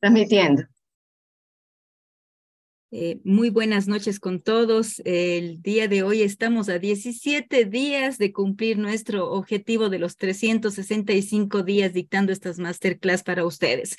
Transmitiendo. Eh, muy buenas noches con todos. El día de hoy estamos a 17 días de cumplir nuestro objetivo de los 365 días dictando estas masterclass para ustedes.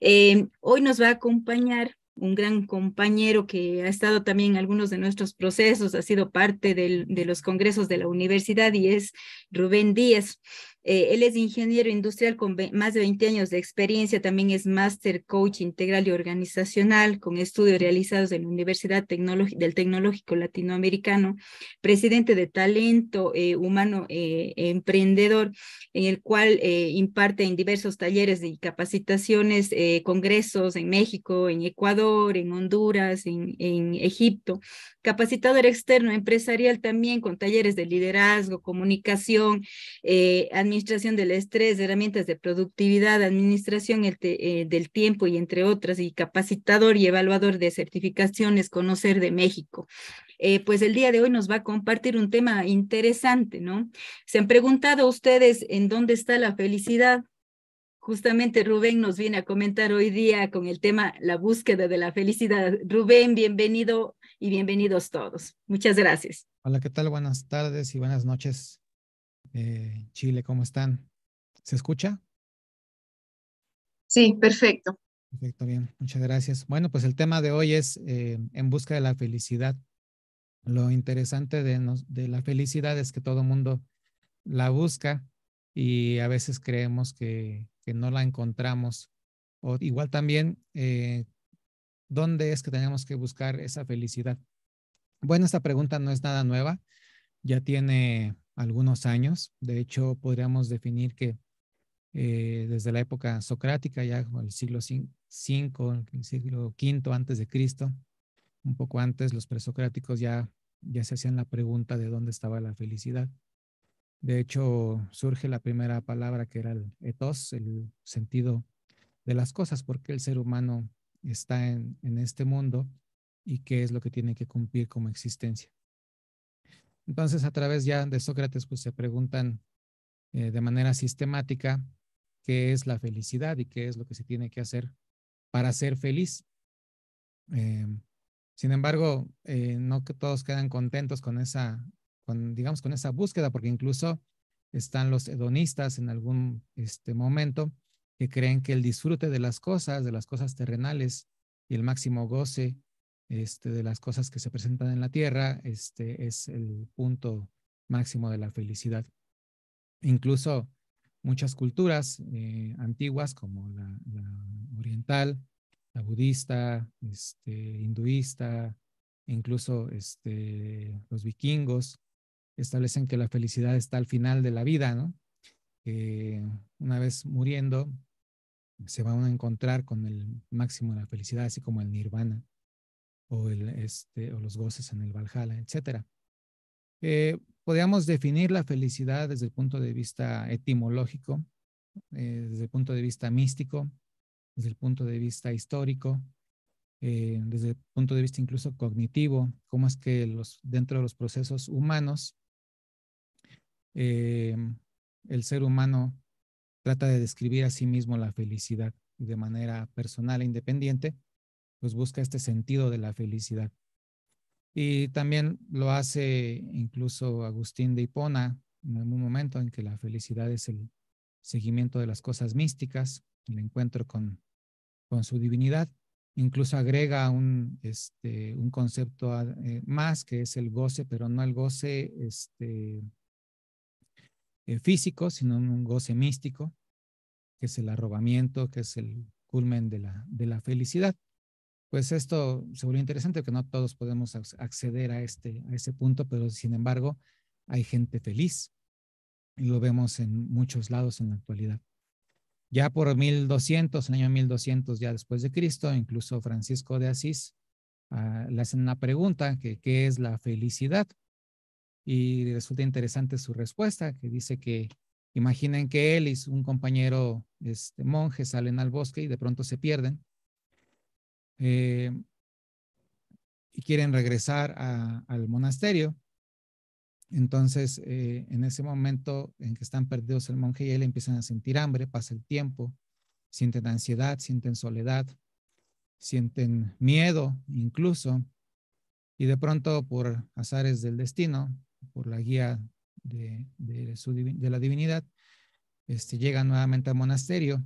Eh, hoy nos va a acompañar un gran compañero que ha estado también en algunos de nuestros procesos, ha sido parte de los congresos de la universidad y es Rubén Díaz. Eh, él es ingeniero industrial con más de 20 años de experiencia, también es Master Coach Integral y Organizacional con estudios realizados en la Universidad del Tecnológico Latinoamericano, presidente de Talento eh, Humano eh, Emprendedor, en el cual imparte en diversos talleres y capacitaciones, congresos en México, en Ecuador, en Honduras, en Egipto capacitador externo empresarial también con talleres de liderazgo, comunicación, eh, administración del estrés, herramientas de productividad, administración eh, del tiempo y entre otras, y capacitador y evaluador de certificaciones Conocer de México. Eh, pues el día de hoy nos va a compartir un tema interesante, ¿no? Se han preguntado ustedes en dónde está la felicidad. Justamente Rubén nos viene a comentar hoy día con el tema la búsqueda de la felicidad. Rubén, bienvenido y bienvenidos todos. Muchas gracias. Hola, ¿qué tal? Buenas tardes y buenas noches. Eh, Chile, ¿cómo están? ¿Se escucha? Sí, perfecto. Perfecto, bien, muchas gracias. Bueno, pues el tema de hoy es eh, en busca de la felicidad. Lo interesante de, de la felicidad es que todo mundo la busca y a veces creemos que, que no la encontramos. O, igual también eh, ¿dónde es que tenemos que buscar esa felicidad? Bueno, esta pregunta no es nada nueva, ya tiene algunos años. De hecho, podríamos definir que eh, desde la época socrática, ya el siglo V, el siglo V antes de Cristo, un poco antes, los presocráticos ya, ya se hacían la pregunta de dónde estaba la felicidad. De hecho, surge la primera palabra que era el etos, el sentido de las cosas, porque el ser humano está en, este mundo y qué es lo que tiene que cumplir como existencia. Entonces, a través ya de Sócrates, pues se preguntan eh, de manera sistemática qué es la felicidad y qué es lo que se tiene que hacer para ser feliz. Eh, sin embargo, eh, no que todos quedan contentos con esa, con, digamos, con esa búsqueda, porque incluso están los hedonistas en algún este, momento que creen que el disfrute de las cosas, de las cosas terrenales y el máximo goce este, de las cosas que se presentan en la tierra este, es el punto máximo de la felicidad. Incluso muchas culturas eh, antiguas como la, oriental, la budista, este, hinduista, incluso este, los vikingos, establecen que la felicidad está al final de la vida, ¿no? una vez muriendo, se van a encontrar con el máximo de la felicidad, así como el nirvana o, el, este, o los goces en el Valhalla, etc. Eh, podríamos definir la felicidad desde el punto de vista etimológico, eh, desde el punto de vista místico, desde el punto de vista histórico, eh, desde el punto de vista incluso cognitivo, cómo es que los, dentro de los procesos humanos el ser humano trata de describir a sí mismo la felicidad de manera personal e independiente, pues busca este sentido de la felicidad. Y también lo hace incluso Agustín de Hipona en un momento en que la felicidad es el seguimiento de las cosas místicas, el encuentro con, con su divinidad. Incluso agrega un, este, un concepto eh, más que es el goce, pero no el goce este, eh, físico, sino un goce místico, que es el arrobamiento, que es el culmen de la, de la felicidad. Pues esto se volvió interesante que no todos podemos acceder a, este, a ese punto, pero sin embargo hay gente feliz y lo vemos en muchos lados en la actualidad. Ya por 1200, el año 1200 ya después de Cristo, incluso Francisco de Asís ah, le hacen una pregunta que qué es la felicidad y resulta interesante su respuesta, que dice que imaginen que él y un compañero este, monje salen al bosque y de pronto se pierden. Eh, y quieren regresar al monasterio. Entonces, eh, en ese momento en que están perdidos el monje y él empiezan a sentir hambre, pasa el tiempo, sienten ansiedad, sienten soledad, sienten miedo incluso, y de pronto por azares del destino por la guía de, la divinidad, este, llegan nuevamente al monasterio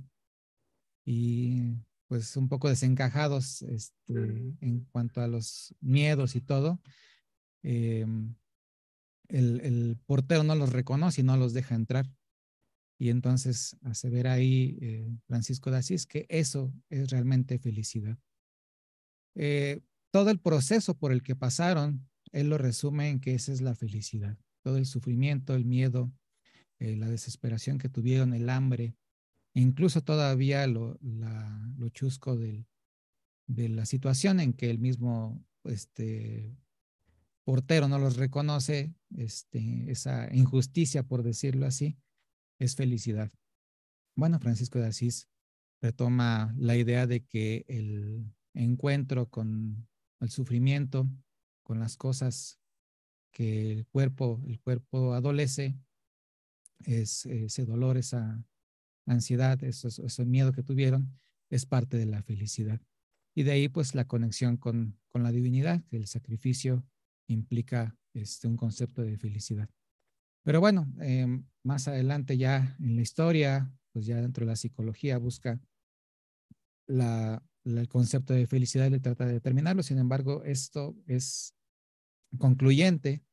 y pues un poco desencajados este, en cuanto a los miedos y todo, em, el, portero no los reconoce y no los deja entrar. Y entonces hace ver ahí eh, Francisco de Asís que eso es realmente felicidad. Eh, todo el proceso por el que pasaron él lo resume en que esa es la felicidad. Todo el sufrimiento, el miedo, eh, la desesperación que tuvieron, el hambre, e incluso todavía lo, chusco de la situación en que el mismo este, portero no los reconoce, este, esa injusticia, por decirlo así, es felicidad. Bueno, Francisco de Asís retoma la idea de que el encuentro con el sufrimiento con las cosas que el cuerpo, el cuerpo adolece, es, ese dolor, esa ansiedad, ese, miedo que tuvieron, es parte de la felicidad. Y de ahí pues la conexión con, la divinidad, que el sacrificio implica este, un concepto de felicidad. Pero bueno, em, más adelante ya en la historia, pues ya dentro de la psicología busca el concepto de felicidad y le trata de determinarlo. Sin embargo, esto es concluyente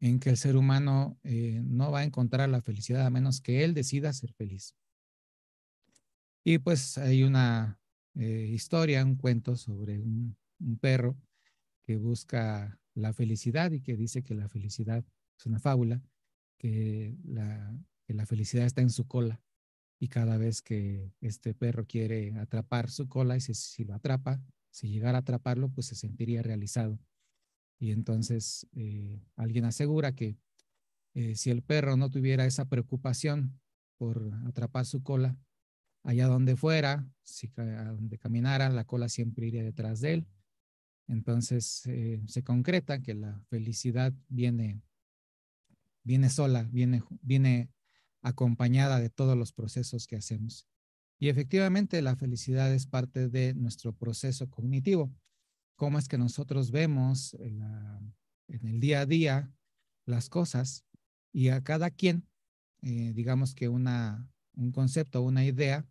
en que el ser humano eh, no va a encontrar la felicidad a menos que él decida ser feliz. Y pues hay una eh, historia, un cuento sobre un, perro que busca la felicidad y que dice que la felicidad es una fábula, que la, felicidad está en su cola y cada vez que este perro quiere atrapar su cola y si lo atrapa, si llegara a atraparlo, pues se sentiría realizado y entonces eh, alguien asegura que eh, si el perro no tuviera esa preocupación por atrapar su cola, allá donde fuera, si, a donde caminara, la cola siempre iría detrás de él. Entonces eh, se concreta que la felicidad viene, viene sola, viene acompañada de todos los procesos que hacemos. Y efectivamente la felicidad es parte de nuestro proceso cognitivo cómo es que nosotros vemos en, el día a día las cosas y a cada quien, eh, digamos que una, un concepto, una idea,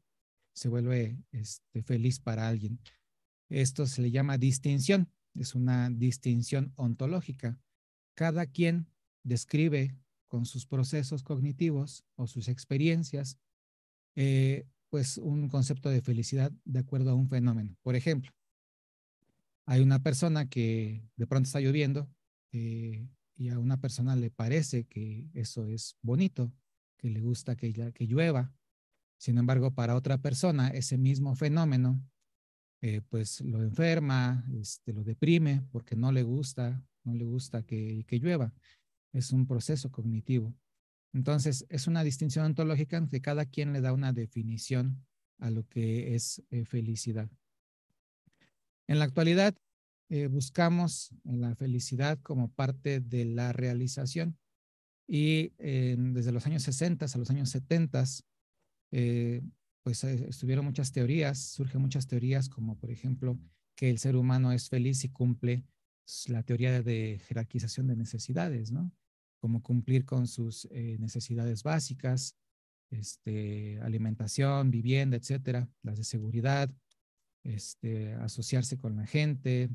se vuelve este, feliz para alguien. Esto se le llama distinción, es una distinción ontológica. Cada quien describe con sus procesos cognitivos o sus experiencias, eh, pues un concepto de felicidad de acuerdo a un fenómeno. Por ejemplo, hay una persona que de pronto está lloviendo eh, y a una persona le parece que eso es bonito, que le gusta que, que llueva. Sin embargo, para otra persona ese mismo fenómeno eh, pues lo enferma, este, lo deprime porque no le gusta, no le gusta que, que llueva. Es un proceso cognitivo. Entonces, es una distinción ontológica en que cada quien le da una definición a lo que es eh, felicidad. En la actualidad, eh, buscamos la felicidad como parte de la realización y eh, desde los años 60 a los años 70, eh, pues estuvieron muchas teorías, surgen muchas teorías como por ejemplo que el ser humano es feliz si cumple la teoría de jerarquización de necesidades, ¿no? Como cumplir con sus necesidades básicas, este, alimentación, vivienda, etcétera, las de seguridad, este, asociarse con la gente,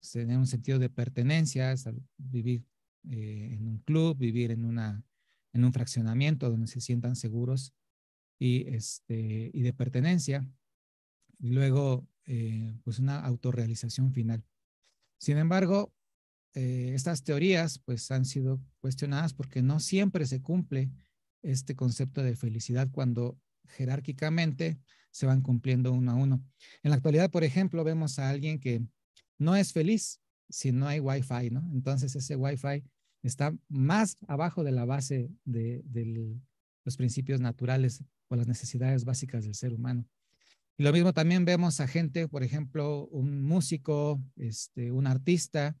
pues, tener un sentido de pertenencia, vivir eh, en un club, vivir en, una, en un fraccionamiento donde se sientan seguros y, este, y de pertenencia. Y luego, eh, pues una autorrealización final. Sin embargo, eh, estas teorías pues han sido cuestionadas porque no siempre se cumple este concepto de felicidad cuando jerárquicamente se van cumpliendo uno a uno. En la actualidad, por ejemplo, vemos a alguien que no es feliz si no hay Wi-Fi, ¿no? Entonces ese Wi-Fi está más abajo de la base de, los principios naturales o las necesidades básicas del ser humano. Y lo mismo también vemos a gente, por ejemplo, un músico, este, un artista,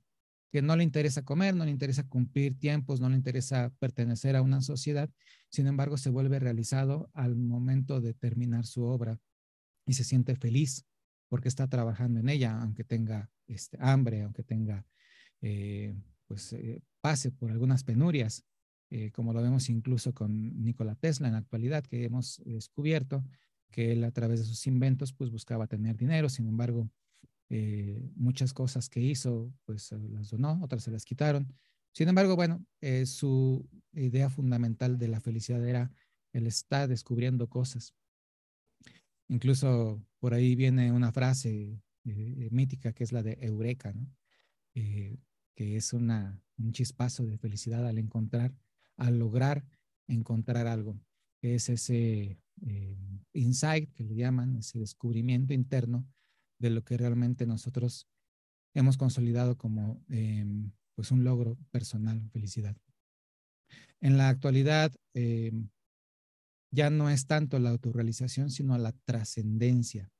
que no le interesa comer, no le interesa cumplir tiempos, no le interesa pertenecer a una sociedad, sin embargo se vuelve realizado al momento de terminar su obra y se siente feliz porque está trabajando en ella, aunque tenga este, hambre, aunque tenga, eh, pues eh, pase por algunas penurias, eh, como lo vemos incluso con Nikola Tesla en la actualidad, que hemos descubierto que él a través de sus inventos pues buscaba tener dinero, sin embargo, muchas cosas que hizo pues las donó, otras se las quitaron. Sin embargo, bueno, su idea fundamental de la felicidad era él está descubriendo cosas Incluso por ahí viene una frase eh, eh, mítica que es la de Eureka, eh, que es un chispazo de felicidad al encontrar, al lograr encontrar algo. que Es ese insight que le llaman, ese descubrimiento interno de lo que realmente nosotros hemos consolidado como pues un logro personal, felicidad. En la actualidad, ya no es tanto la autorrealización, sino la trascendencia.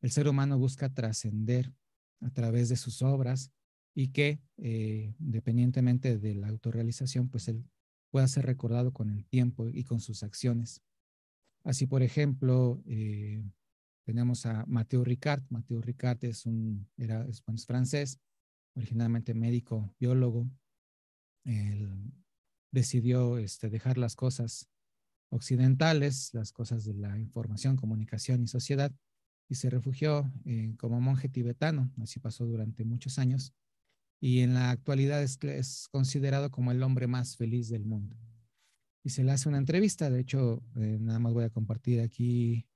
El ser humano busca trascender a través de sus obras y que, eh, independientemente dependientemente de la autorrealización, pues él pueda ser recordado con el tiempo y con sus acciones. Así, por ejemplo, eh, tenemos a Mateo Ricard. Mateo Ricard es un, era, francés, originalmente médico, biólogo. Él decidió este, dejar las cosas occidentales, las cosas de la información, comunicación y sociedad, y se refugió eh, como monje tibetano, así pasó durante muchos años, y en la actualidad es, es, considerado como el hombre más feliz del mundo. Y se le hace una entrevista, de hecho, eh, nada más voy a compartir aquí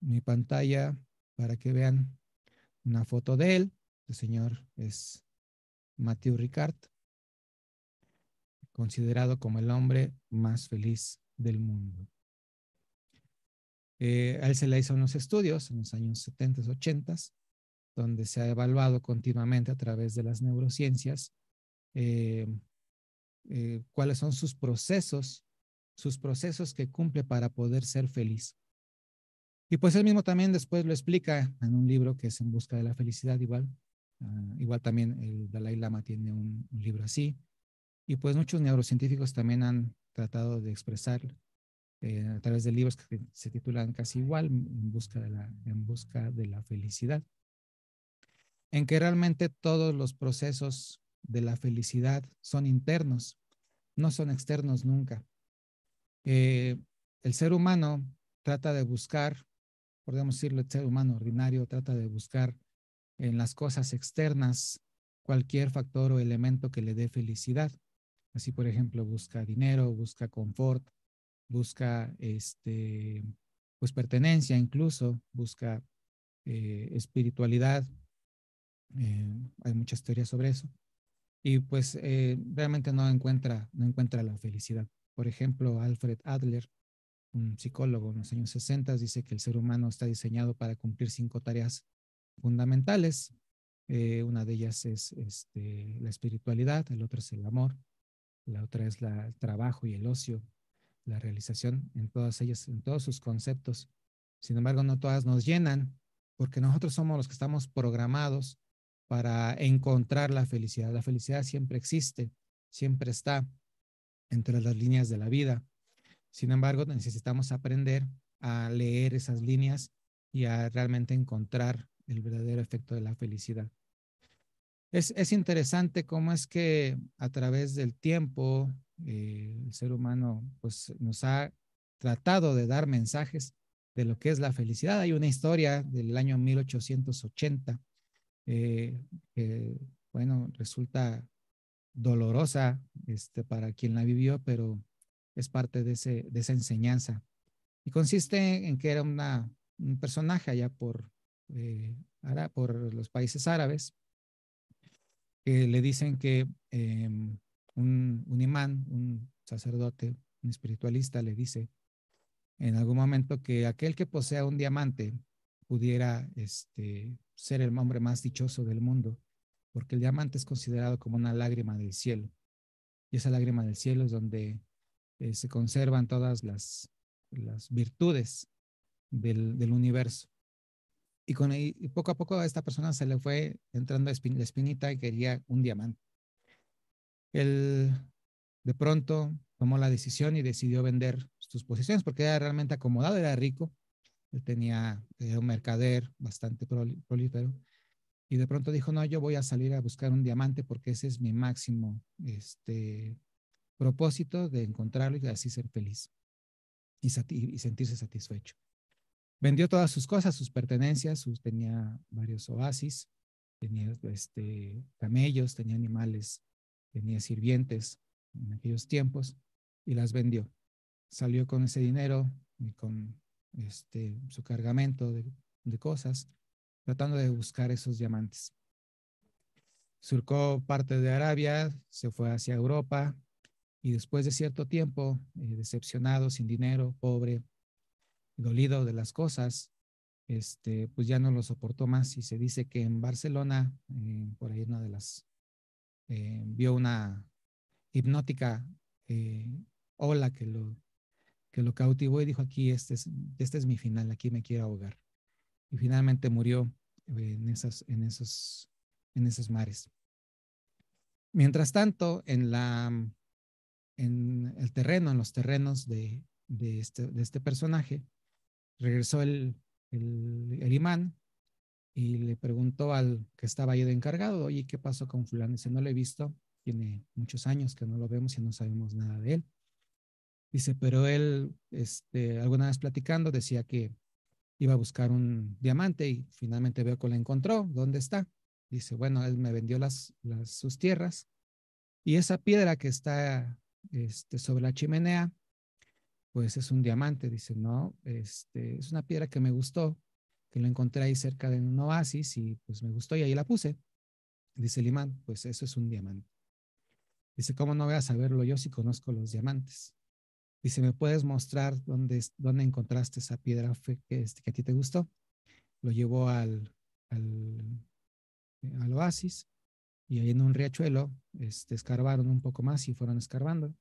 mi pantalla para que vean una foto de él. El señor es Mathieu Ricard, considerado como el hombre más feliz del mundo. Eh, a él se le hizo unos estudios en los años 70, 80, donde se ha evaluado continuamente a través de las neurociencias eh, eh, cuáles son sus procesos, sus procesos que cumple para poder ser feliz. Y pues él mismo también después lo explica en un libro que es En Busca de la Felicidad, igual. Ah, igual también el Dalai Lama tiene un libro así. Y pues muchos neurocientíficos también han tratado de expresar eh, a través de libros que se titulan casi igual, en busca de la, en busca de la felicidad, en que realmente todos los procesos de la felicidad son internos, no son externos nunca. Eh, el ser humano trata de buscar, podemos decirlo, el ser humano ordinario trata de buscar en las cosas externas cualquier factor o elemento que le dé felicidad si por ejemplo, busca dinero, busca confort, busca este, pues pertenencia incluso, busca eh, espiritualidad. Eh, hay muchas teorías sobre eso. Y pues eh, realmente no encuentra, no encuentra la felicidad. Por ejemplo, Alfred Adler, un psicólogo en los años 60, dice que el ser humano está diseñado para cumplir cinco tareas fundamentales. una de ellas es este, la espiritualidad, el otro es el amor, la otra es el trabajo y el ocio, la realización en todas ellas, en todos sus conceptos. Sin embargo, no todas nos llenan porque nosotros somos los que estamos programados para encontrar la felicidad. La felicidad siempre existe, siempre está entre las líneas de la vida. Sin embargo, necesitamos aprender a leer esas líneas y a realmente encontrar el verdadero efecto de la felicidad. Es, interesante cómo es que a través del tiempo eh, el ser humano pues, nos ha tratado de dar mensajes de lo que es la felicidad. Hay una historia del año 1880 eh, que, bueno, resulta dolorosa este, para quien la vivió, pero es parte de, de esa enseñanza. Y consiste en que era una, un personaje allá por, eh, por los países árabes le dicen que em, un, imán, un sacerdote, un espiritualista le dice en algún momento que aquel que posea un diamante pudiera este, ser el hombre más dichoso del mundo, porque el diamante es considerado como una lágrima del cielo. Y esa lágrima del cielo es donde eh, se conservan todas las, las virtudes del universo. Y, con, poco a poco a esta persona se le fue entrando la espinita y quería un diamante. Él de pronto tomó la decisión y decidió vender sus posiciones porque era realmente acomodado, era rico, tenía eh, un mercader bastante prolífero y de pronto dijo, no, yo voy a salir a buscar un diamante porque ese es mi máximo este, propósito de encontrarlo y así ser feliz y sentirse satisfecho vendió todas sus cosas, sus pertenencias, sus, tenía varios oasis, tenía este, camellos, tenía animales, tenía sirvientes en aquellos tiempos y las vendió. Salió con ese dinero y con este, su cargamento de, cosas, tratando de buscar esos diamantes. Surcó parte de Arabia, se fue hacia Europa y después de cierto tiempo, eh, decepcionado, sin dinero, pobre, dolido de las cosas, este, pues ya no lo soportó más y se dice que en Barcelona, eh, por ahí una de las, eh, vio una hipnótica eh, ola que lo, que lo cautivó y dijo, aquí este es, este es mi final, aquí me quiero ahogar. Y finalmente murió en, en, esos, en esos mares. Mientras tanto, en, la, el terreno, en los terrenos de este, este personaje, regresó el, el, imán y le preguntó al que estaba ahí de encargado, oye, ¿qué pasó con fulán Dice, no lo he visto, tiene muchos años que no lo vemos y no sabemos nada de él. Dice, pero él, este, alguna vez platicando, decía que iba a buscar un diamante y finalmente veo que lo encontró. ¿Dónde está? Dice, bueno, él me vendió las sus tierras y esa piedra que está este, sobre la chimenea pues es un diamante, dice, no, este, es una piedra que me gustó, que lo encontré ahí cerca de un oasis y pues me gustó y ahí la puse. Dice el pues eso es un diamante. Dice, ¿cómo no voy a saberlo yo si conozco los diamantes? Dice, ¿me puedes mostrar dónde, dónde encontraste esa piedra que, este, que a ti te gustó? Lo llevó eh, al, oasis y ahí en un riachuelo este, escarbaron un poco más y fueron escarbando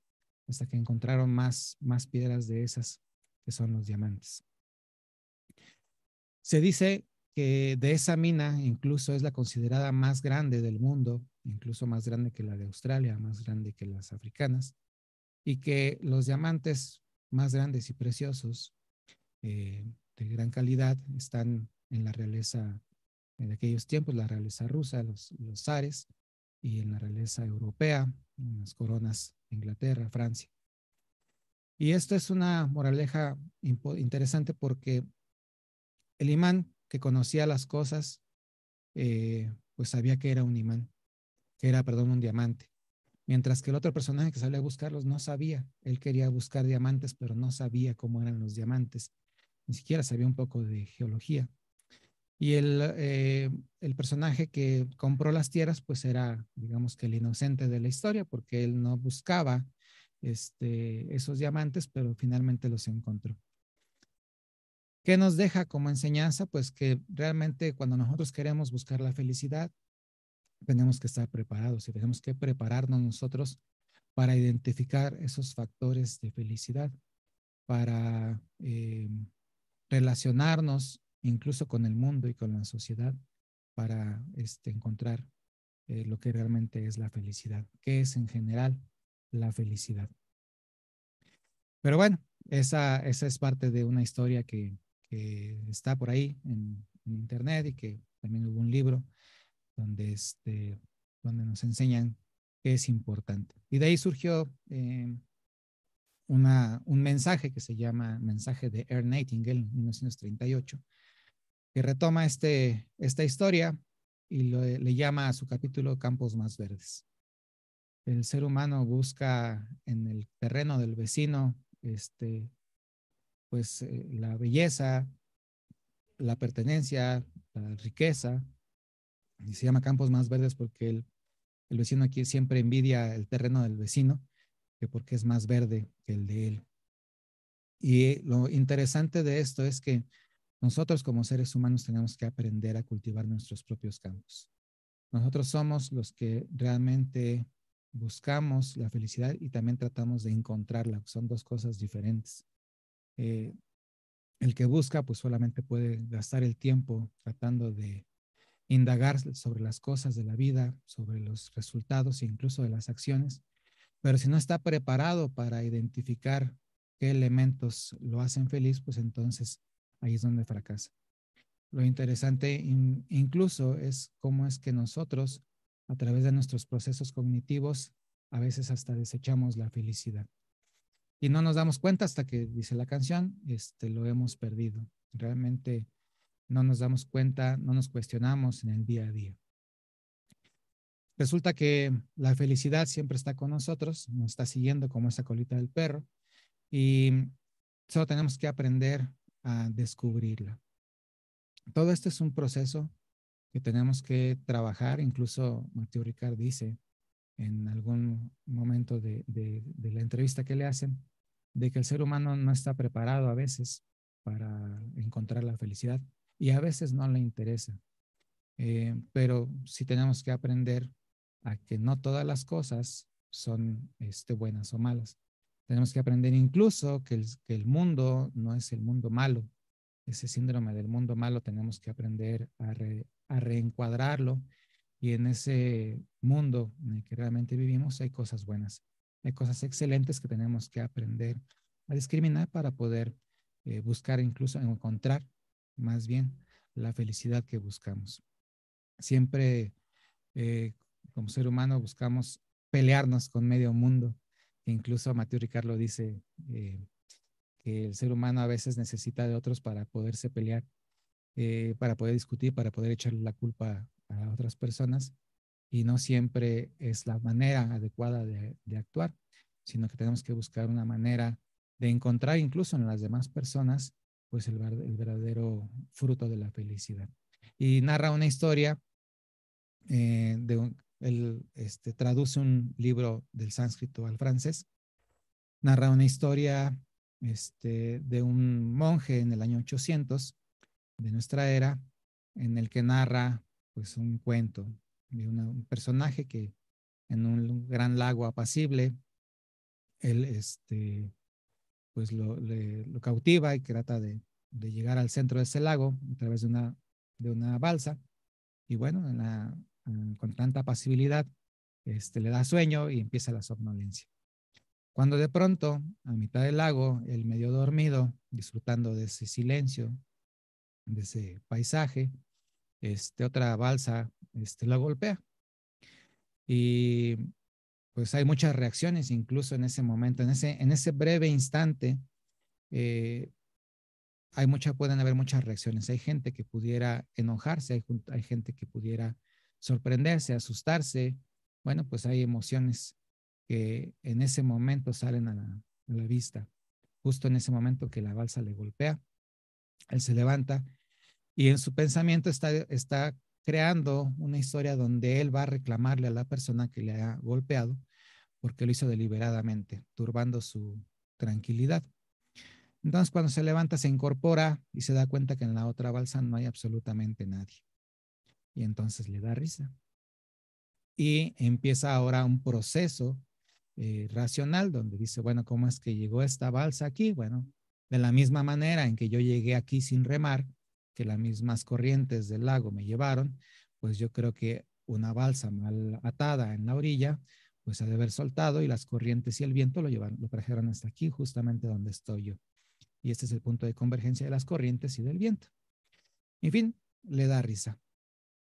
hasta que encontraron más, más piedras de esas que son los diamantes. Se dice que de esa mina incluso es la considerada más grande del mundo, incluso más grande que la de Australia, más grande que las africanas, y que los diamantes más grandes y preciosos eh, de gran calidad están en la realeza en aquellos tiempos, la realeza rusa, los, los zares, y en la realeza europea, en las coronas de Inglaterra, Francia. Y esto es una moraleja interesante porque el imán que conocía las cosas, eh, pues sabía que era un imán, que era, perdón, un diamante. Mientras que el otro personaje que salía a buscarlos no sabía. Él quería buscar diamantes, pero no sabía cómo eran los diamantes. Ni siquiera sabía un poco de geología. Y eh, el, personaje que compró las tierras, pues era, digamos que el inocente de la historia, porque él no buscaba este, esos diamantes, pero finalmente los encontró. ¿Qué nos deja como enseñanza? Pues que realmente cuando nosotros queremos buscar la felicidad, tenemos que estar preparados y tenemos que prepararnos nosotros para identificar esos factores de felicidad, para eh, relacionarnos incluso con el mundo y con la sociedad, para este, encontrar eh, lo que realmente es la felicidad, que es en general la felicidad. Pero bueno, esa, es parte de una historia que, está por ahí en, internet y que también hubo un libro donde, este, donde nos enseñan que es importante. Y de ahí surgió eh, un mensaje que se llama Mensaje de Ernest Nightingale en 1938 retoma este, esta historia y le llama a su capítulo Campos Más Verdes. El ser humano busca en el terreno del vecino este, pues, eh, la belleza, la pertenencia, la riqueza. Y se llama Campos Más Verdes porque el, el vecino aquí siempre envidia el terreno del vecino, que porque es más verde que el de él. Y eh, lo interesante de esto es que nosotros como seres humanos tenemos que aprender a cultivar nuestros propios campos. Nosotros somos los que realmente buscamos la felicidad y también tratamos de encontrarla. Son dos cosas diferentes. Eh, el que busca, pues solamente puede gastar el tiempo tratando de indagar sobre las cosas de la vida, sobre los resultados e incluso de las acciones. Pero si no está preparado para identificar qué elementos lo hacen feliz, pues entonces ahí es donde fracasa. Lo interesante incluso es cómo es que nosotros, a través de nuestros procesos cognitivos, a veces hasta desechamos la felicidad. Y no nos damos cuenta hasta que dice la canción, este, lo hemos perdido. Realmente no nos damos cuenta, no nos cuestionamos en el día a día. Resulta que la felicidad siempre está con nosotros, nos está siguiendo como esa colita del perro y solo tenemos que aprender a descubrirla. Todo esto es un proceso que tenemos que trabajar. Incluso Mateo Ricard dice en algún momento de, la entrevista que le hacen, de que el ser humano no está preparado a veces para encontrar la felicidad y a veces no le interesa. Eh, pero sí tenemos que aprender a que no todas las cosas son este, buenas o malas. Tenemos que aprender incluso que el, mundo no es el mundo malo. Ese síndrome del mundo malo tenemos que aprender a, reencuadrarlo y en ese mundo en el que realmente vivimos hay cosas buenas, hay cosas excelentes que tenemos que aprender a discriminar para poder eh, buscar incluso encontrar más bien la felicidad que buscamos. Siempre eh, como ser humano buscamos pelearnos con medio mundo Incluso Mateo Ricardo dice eh, que el ser humano a veces necesita de otros para poderse pelear, eh, para poder discutir, para poder echarle la culpa a otras personas. Y no siempre es la manera adecuada de, actuar, sino que tenemos que buscar una manera de encontrar incluso en las demás personas pues el, verdadero fruto de la felicidad. Y narra una historia eh, de un, él este, traduce un libro del sánscrito al francés. Narra una historia este, de un monje en el año 800 de nuestra era, en el que narra pues, un cuento de un personaje que en un gran lago apacible, él este, pues lo, cautiva y trata de, de llegar al centro de ese lago a través de una, de una balsa. Y bueno, en la Mm, con tanta pasibilidad, este, le da sueño y empieza la somnolencia. Cuando de pronto, a mitad del lago, el medio dormido, disfrutando de ese silencio, de ese paisaje, este, otra balsa este, lo golpea. Y pues hay muchas reacciones incluso en ese momento, en ese, en ese breve instante, eh, hay muchas, pueden haber muchas reacciones. Hay gente que pudiera enojarse, hay gente que pudiera sorprenderse, asustarse. Bueno, pues hay emociones que en ese momento salen a la, vista. Justo en ese momento que la balsa le golpea, él se levanta y en su pensamiento está, está creando una historia donde él va a reclamarle a la persona que le ha golpeado porque lo hizo deliberadamente, turbando su tranquilidad. Entonces, cuando se levanta, se incorpora y se da cuenta que en la otra balsa no hay absolutamente nadie. Y entonces le da risa. Y empieza ahora un proceso eh, racional donde dice, bueno, ¿cómo es que llegó esta balsa aquí? Bueno, de la misma manera en que yo llegué aquí sin remar, que las mismas corrientes del lago me llevaron, pues yo creo que una balsa mal atada en la orilla, pues ha de haber soltado y las corrientes y el viento lo llevaron, lo trajeron hasta aquí, justamente donde estoy yo. Y este es el punto de convergencia de las corrientes y del viento. En fin, le da risa.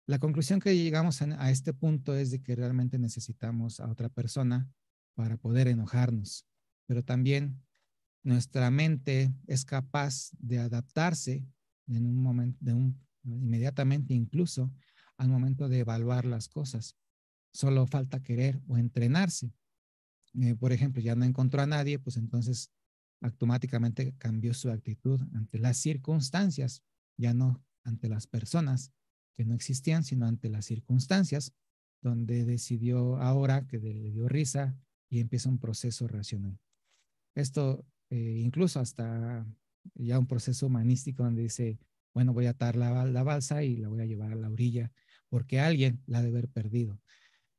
La conclusión que llegamos a, este punto es de que realmente necesitamos a otra persona para poder enojarnos, pero también nuestra mente es capaz de adaptarse en un momento, de un, inmediatamente incluso al momento de evaluar las cosas. Solo falta querer o entrenarse. Eh, por ejemplo, ya no encontró a nadie, pues entonces automáticamente cambió su actitud ante las circunstancias, ya no ante las personas, que no existían, sino ante las circunstancias, donde decidió ahora que le dio risa y empieza un proceso racional. Esto eh, incluso hasta ya un proceso humanístico donde dice, bueno, voy a atar la, la balsa y la voy a llevar a la orilla porque alguien la ha de haber perdido.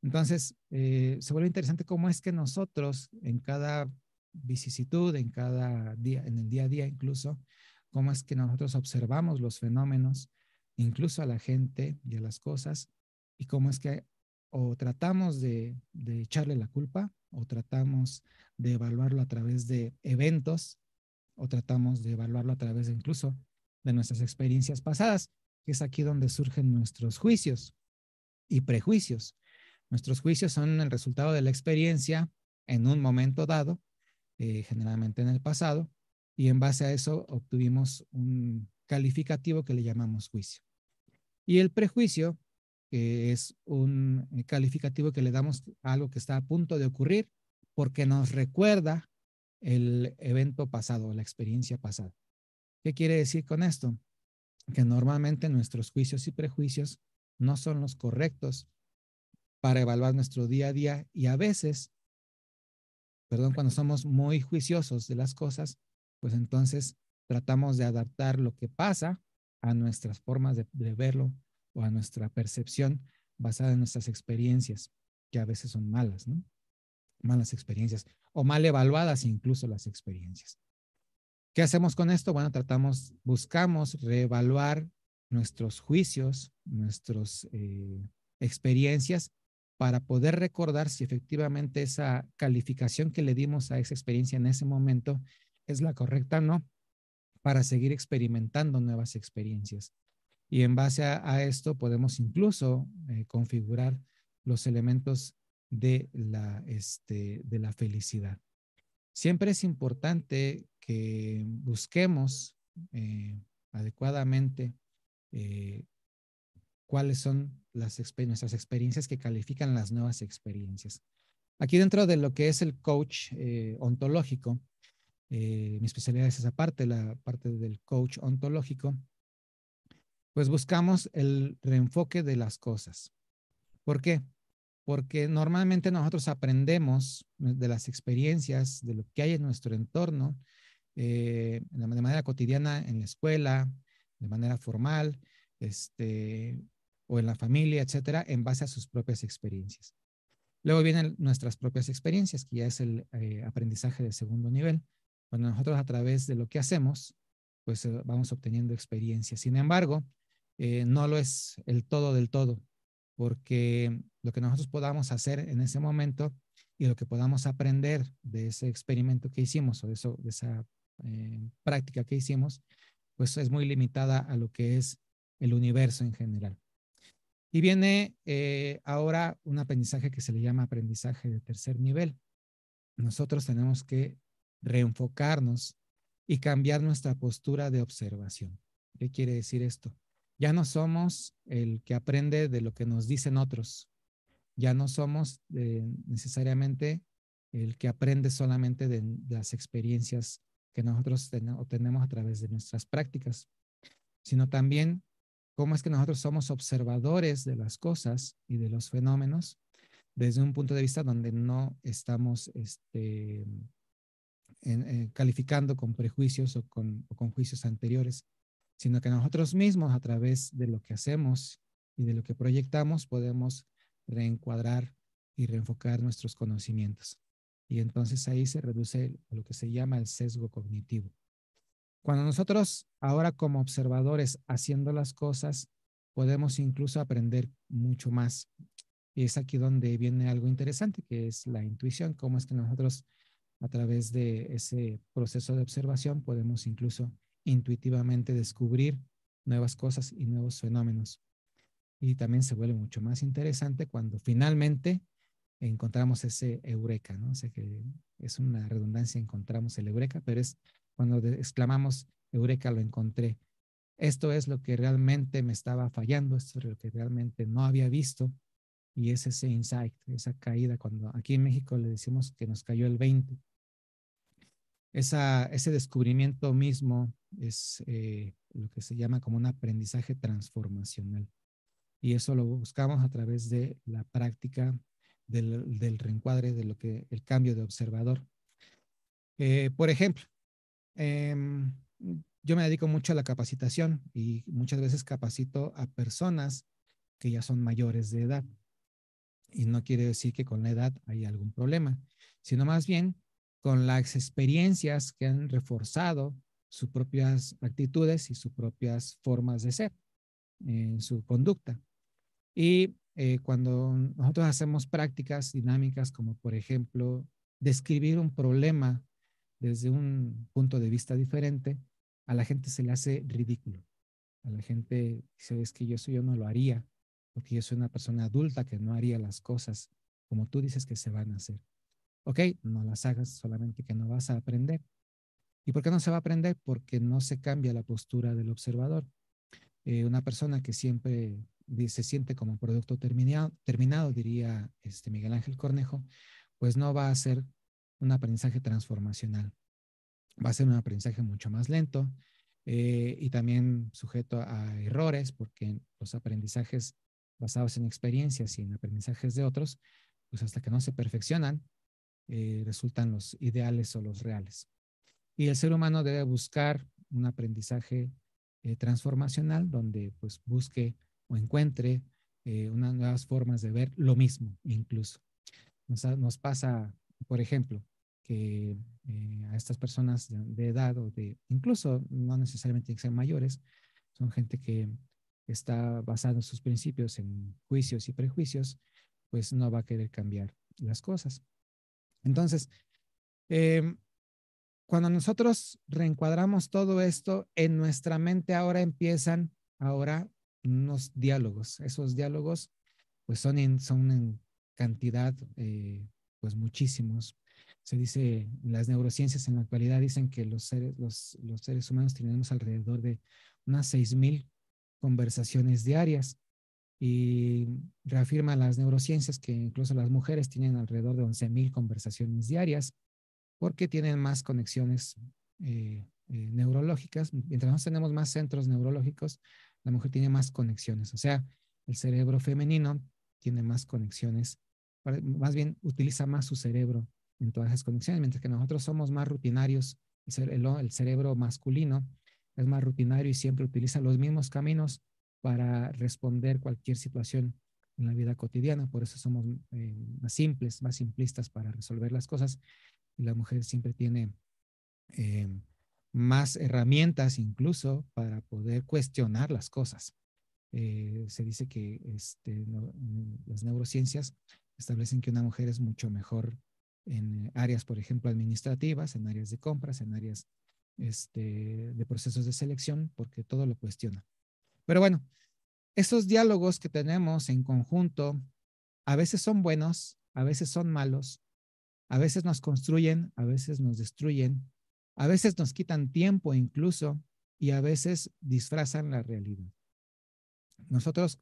Entonces, eh, se vuelve interesante cómo es que nosotros en cada vicisitud, en cada día, en el día a día incluso, cómo es que nosotros observamos los fenómenos incluso a la gente y a las cosas, y cómo es que o tratamos de, echarle la culpa, o tratamos de evaluarlo a través de eventos, o tratamos de evaluarlo a través incluso de nuestras experiencias pasadas, que es aquí donde surgen nuestros juicios y prejuicios. Nuestros juicios son el resultado de la experiencia en un momento dado, eh, generalmente en el pasado, y en base a eso obtuvimos un calificativo que le llamamos juicio. Y el prejuicio, que es un calificativo que le damos a algo que está a punto de ocurrir, porque nos recuerda el evento pasado, la experiencia pasada. ¿Qué quiere decir con esto? Que normalmente nuestros juicios y prejuicios no son los correctos para evaluar nuestro día a día y a veces, perdón, cuando somos muy juiciosos de las cosas, pues entonces tratamos de adaptar lo que pasa a nuestras formas de, verlo o a nuestra percepción basada en nuestras experiencias, que a veces son malas, ¿no? Malas experiencias o mal evaluadas incluso las experiencias. ¿Qué hacemos con esto? Bueno, tratamos, buscamos reevaluar nuestros juicios, nuestras eh, experiencias para poder recordar si efectivamente esa calificación que le dimos a esa experiencia en ese momento es la correcta o no, para seguir experimentando nuevas experiencias. Y en base a, esto podemos incluso eh, configurar los elementos este, de la, felicidad. Siempre es importante que busquemos eh, adecuadamente eh, cuáles son las nuestras experiencias que califican las nuevas experiencias. Aquí dentro de lo que es el coach ontológico, eh, mi especialidad es esa parte, la parte del coach ontológico, pues buscamos el reenfoque de las cosas. ¿Por qué? Porque normalmente nosotros aprendemos eh, de las experiencias, de lo que hay en nuestro entorno, eh, de manera cotidiana en la escuela, de manera formal, este, o en la familia, etcétera, en base a sus propias experiencias. Luego vienen nuestras propias experiencias, que ya es el aprendizaje de segundo nivel bueno nosotros a través de lo que hacemos, pues eh, vamos obteniendo experiencia. Sin embargo, eh, no lo es el todo del todo, porque lo que nosotros podamos hacer en ese momento y lo que podamos aprender de ese experimento que hicimos o de, esa eh, práctica que hicimos, pues es muy limitada a lo que es el universo en general. Y viene ahora un aprendizaje que se le llama aprendizaje de tercer nivel. Nosotros tenemos que reenfocarnos y cambiar nuestra postura de observación. ¿Qué quiere decir esto? Ya no somos el que aprende de lo que nos dicen otros. Ya no somos eh, necesariamente el que aprende solamente de, las experiencias que nosotros obtenemos a través de nuestras prácticas, sino también cómo es que nosotros somos observadores de las cosas y de los fenómenos desde un punto de vista donde no estamos este, eh, calificando con prejuicios o con, juicios anteriores, sino que nosotros mismos a través de lo que hacemos y de lo que proyectamos podemos reencuadrar y reenfocar nuestros conocimientos. Y entonces ahí se reduce lo que se llama el sesgo cognitivo. Cuando nosotros ahora como observadores haciendo las cosas, podemos incluso aprender mucho más. Y es aquí donde viene algo interesante, que es la intuición, cómo es que nosotros a través de ese proceso de observación podemos incluso intuitivamente descubrir nuevas cosas y nuevos fenómenos. Y también se vuelve mucho más interesante cuando finalmente encontramos ese eureka, ¿no? sé que es una redundancia, encontramos el eureka, pero es cuando exclamamos, eureka, lo encontré. Esto es lo que realmente me estaba fallando, esto es lo que realmente no había visto y es ese insight, esa caída, cuando aquí en México le decimos que nos cayó el 20. Esa, ese descubrimiento mismo es eh, lo que se llama como un aprendizaje transformacional. Y eso lo buscamos a través de la práctica del, del reencuadre, de lo que el cambio de observador. Eh, por ejemplo, em, yo me dedico mucho a la capacitación y muchas veces capacito a personas que ya son mayores de edad. Y no quiere decir que con la edad hay algún problema, sino más bien con las experiencias que han reforzado sus propias actitudes y sus propias formas de ser en su conducta. Y eh, cuando nosotros hacemos prácticas dinámicas como por ejemplo describir un problema desde un punto de vista diferente, a la gente se le hace ridículo. A la gente dice, es que yo, eso yo no lo haría porque yo soy una persona adulta que no haría las cosas como tú dices que se van a hacer. Ok, no las hagas, solamente que no vas a aprender. ¿Y por qué no se va a aprender? Porque no se cambia la postura del observador. Eh, una persona que siempre se siente como producto terminado, terminado, diría este Miguel Ángel Cornejo, pues no va a ser un aprendizaje transformacional. Va a ser un aprendizaje mucho más lento eh, y también sujeto a errores, porque los aprendizajes basados en experiencias y en aprendizajes de otros, pues hasta que no se perfeccionan, eh, resultan los ideales o los reales. Y el ser humano debe buscar un aprendizaje eh, transformacional donde pues busque o encuentre eh, unas nuevas formas de ver lo mismo incluso. Nos, pasa, por ejemplo, que a estas personas de, edad o de, incluso no necesariamente que ser mayores, son gente que está basado en sus principios, en juicios y prejuicios, pues no va a querer cambiar las cosas. Entonces, em, cuando nosotros reencuadramos todo esto, en nuestra mente ahora empiezan ahora unos diálogos. Esos diálogos pues son en, son en cantidad, eh, pues muchísimos. Se dice, las neurociencias en la actualidad dicen que los seres, los, seres humanos tenemos alrededor de unas seis mil conversaciones diarias y reafirma las neurociencias que incluso las mujeres tienen alrededor de 11.000 conversaciones diarias porque tienen más conexiones eh, eh, neurológicas. Mientras nosotros tenemos más centros neurológicos, la mujer tiene más conexiones. O sea, el cerebro femenino tiene más conexiones, más bien utiliza más su cerebro en todas esas conexiones, mientras que nosotros somos más rutinarios, el cerebro masculino es más rutinario y siempre utiliza los mismos caminos para responder cualquier situación en la vida cotidiana. Por eso somos eh, más simples, más simplistas para resolver las cosas. Y la mujer siempre tiene eh, más herramientas incluso para poder cuestionar las cosas. Eh, se dice que este, las neurociencias establecen que una mujer es mucho mejor en áreas, por ejemplo, administrativas, en áreas de compras, en áreas este, de procesos de selección porque todo lo cuestiona. Pero bueno, esos diálogos que tenemos en conjunto a veces son buenos, a veces son malos, a veces nos construyen, a veces nos destruyen, a veces nos quitan tiempo incluso y a veces disfrazan la realidad. Nosotros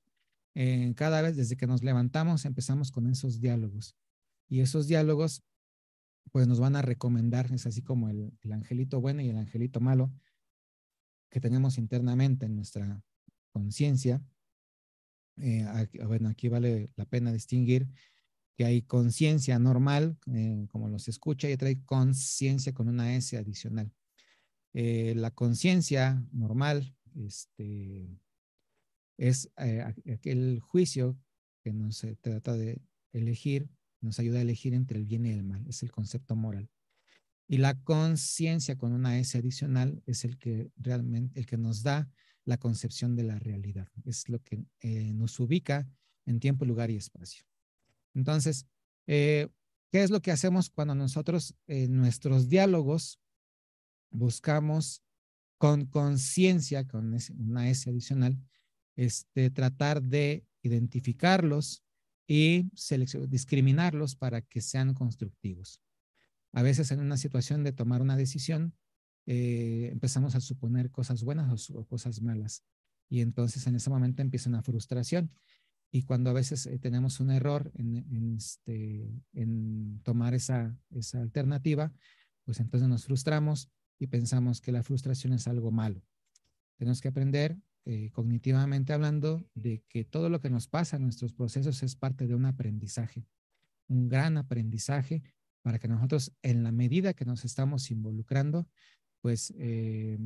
eh, cada vez desde que nos levantamos empezamos con esos diálogos y esos diálogos pues nos van a recomendar, es así como el, angelito bueno y el angelito malo que tenemos internamente en nuestra conciencia. Eh, bueno, aquí vale la pena distinguir que hay conciencia normal, eh, como los escucha, y otra hay conciencia con una S adicional. Eh, la conciencia normal este, es aquel juicio que nos trata de elegir nos ayuda a elegir entre el bien y el mal, es el concepto moral. Y la conciencia con una S adicional es el que realmente, el que nos da la concepción de la realidad, es lo que eh, nos ubica en tiempo, lugar y espacio. Entonces, eh, ¿qué es lo que hacemos cuando nosotros en eh, nuestros diálogos buscamos con conciencia, con una S adicional, este, tratar de identificarlos, y discriminarlos para que sean constructivos. A veces en una situación de tomar una decisión, eh, empezamos a suponer cosas buenas o, cosas malas. Y entonces en ese momento empieza una frustración. Y cuando a veces eh, tenemos un error en, este, tomar esa alternativa, pues entonces nos frustramos y pensamos que la frustración es algo malo. Tenemos que aprender eh, cognitivamente hablando, de que todo lo que nos pasa en nuestros procesos es parte de un aprendizaje, un gran aprendizaje para que nosotros, en la medida que nos estamos involucrando, pues, eh,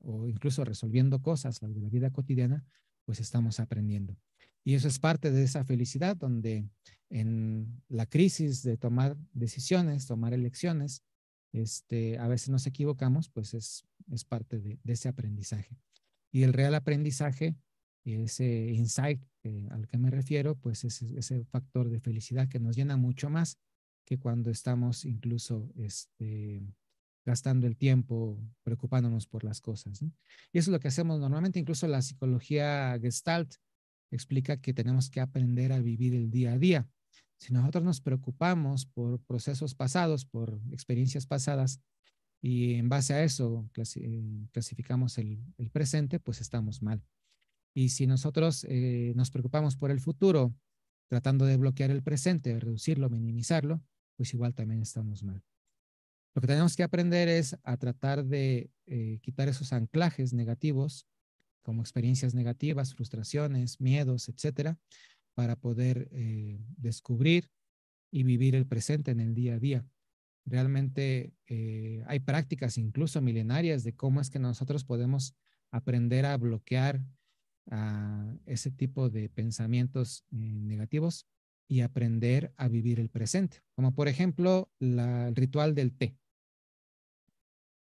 o incluso resolviendo cosas de la vida cotidiana, pues estamos aprendiendo. Y eso es parte de esa felicidad donde en la crisis de tomar decisiones, tomar elecciones, este, a veces nos equivocamos, pues es, es parte de ese aprendizaje. Y el real aprendizaje, ese insight eh, al que me refiero, pues es ese factor de felicidad que nos llena mucho más que cuando estamos incluso este, gastando el tiempo preocupándonos por las cosas. Y eso es lo que hacemos normalmente, incluso la psicología gestalt explica que tenemos que aprender a vivir el día a día. Si nosotros nos preocupamos por procesos pasados, por experiencias pasadas, y en base a eso eh, clasificamos el, presente, pues estamos mal. Y si nosotros eh, nos preocupamos por el futuro, tratando de bloquear el presente, reducirlo, minimizarlo, pues igual también estamos mal. Lo que tenemos que aprender es a tratar de eh, quitar esos anclajes negativos, como experiencias negativas, frustraciones, miedos, etcétera, para poder descubrir y vivir el presente en el día a día. Realmente eh, hay prácticas incluso milenarias de cómo es que nosotros podemos aprender a bloquear ese tipo de pensamientos eh, negativos y aprender a vivir el presente, como por ejemplo el ritual del té,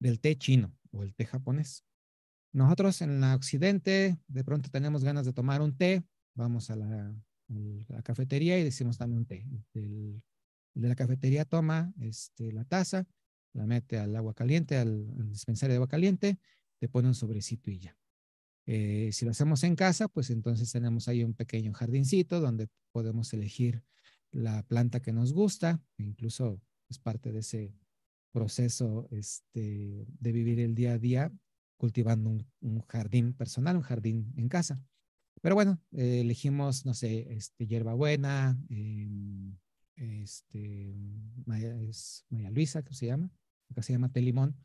del té chino o el té japonés. Nosotros en la Occidente de pronto tenemos ganas de tomar un té, vamos a la, cafetería y decimos dame un té, de la cafetería toma este, la taza, la mete al agua caliente, al, dispensario de agua caliente, te pone un sobrecito y ya. Eh, si lo hacemos en casa, pues entonces tenemos ahí un pequeño jardincito donde podemos elegir la planta que nos gusta, e incluso es parte de ese proceso este, de vivir el día a día cultivando un, jardín personal, un jardín en casa. Pero bueno, eh, elegimos, no sé, este, hierbabuena, eh, este, es Maya Luisa, que se llama, que se llama té limón,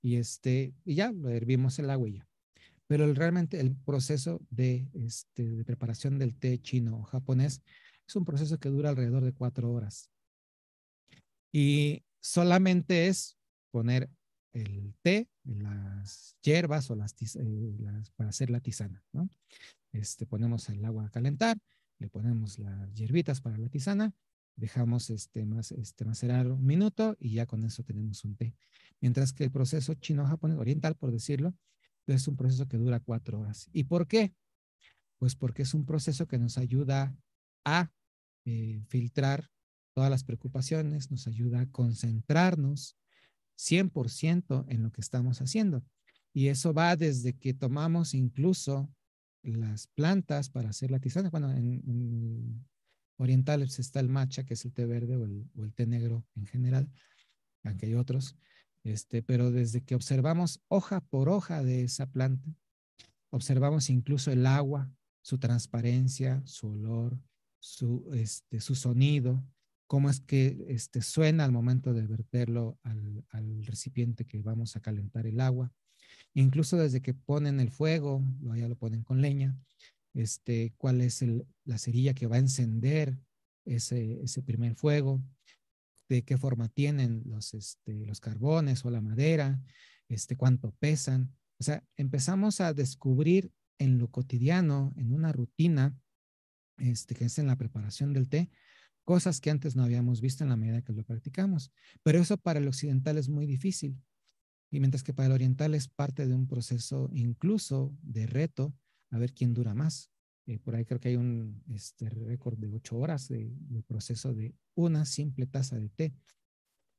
y, este, y ya hervimos el agua y ya. Pero realmente el proceso de, este, de preparación del té chino o japonés es un proceso que dura alrededor de cuatro horas. Y solamente es poner el té, las hierbas o eh, las, para hacer la tisana, ¿no? Este, ponemos el agua a calentar, le ponemos las hierbitas para la tisana dejamos este, más, este, macerar un minuto y ya con eso tenemos un té. Mientras que el proceso chino-japonés, oriental por decirlo, es un proceso que dura cuatro horas. ¿Y por qué? Pues porque es un proceso que nos ayuda a eh, filtrar todas las preocupaciones, nos ayuda a concentrarnos 100% en lo que estamos haciendo. Y eso va desde que tomamos incluso las plantas para hacer la tisana. Bueno, en orientales pues, está el macha, que es el té verde o el, té negro en general, aunque hay otros. Este, pero desde que observamos hoja por hoja de esa planta, observamos incluso el agua, su transparencia, su olor, su, este, sonido, cómo es que este, suena al momento de verterlo al, al recipiente que vamos a calentar el agua. Incluso desde que ponen el fuego, ya lo ponen con leña, este, cuál es el, la cerilla que va a encender ese, ese primer fuego, de qué forma tienen los, este, los carbones o la madera, este, cuánto pesan. O sea, empezamos a descubrir en lo cotidiano, en una rutina, este, que es en la preparación del té, cosas que antes no habíamos visto en la medida que lo practicamos. Pero eso para el occidental es muy difícil. Y mientras que para el oriental es parte de un proceso incluso de reto a ver quién dura más. Eh, por ahí creo que hay un este, récord de ocho horas de, proceso de una simple taza de té.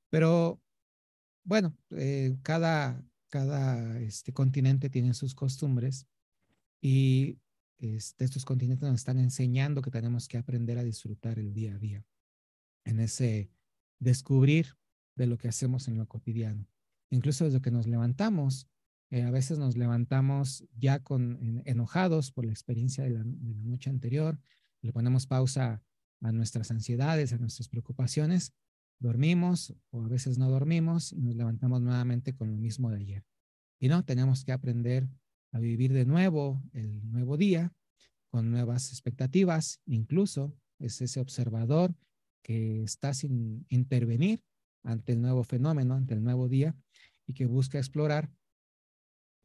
Pero bueno, eh, cada, cada este, continente tiene sus costumbres y este, estos continentes nos están enseñando que tenemos que aprender a disfrutar el día a día, en ese descubrir de lo que hacemos en lo cotidiano. Incluso desde que nos levantamos, eh, a veces nos levantamos ya con, enojados por la experiencia de la, de la noche anterior, le ponemos pausa a nuestras ansiedades, a nuestras preocupaciones, dormimos o a veces no dormimos y nos levantamos nuevamente con lo mismo de ayer. Y no, tenemos que aprender a vivir de nuevo el nuevo día con nuevas expectativas, incluso es ese observador que está sin intervenir ante el nuevo fenómeno, ante el nuevo día y que busca explorar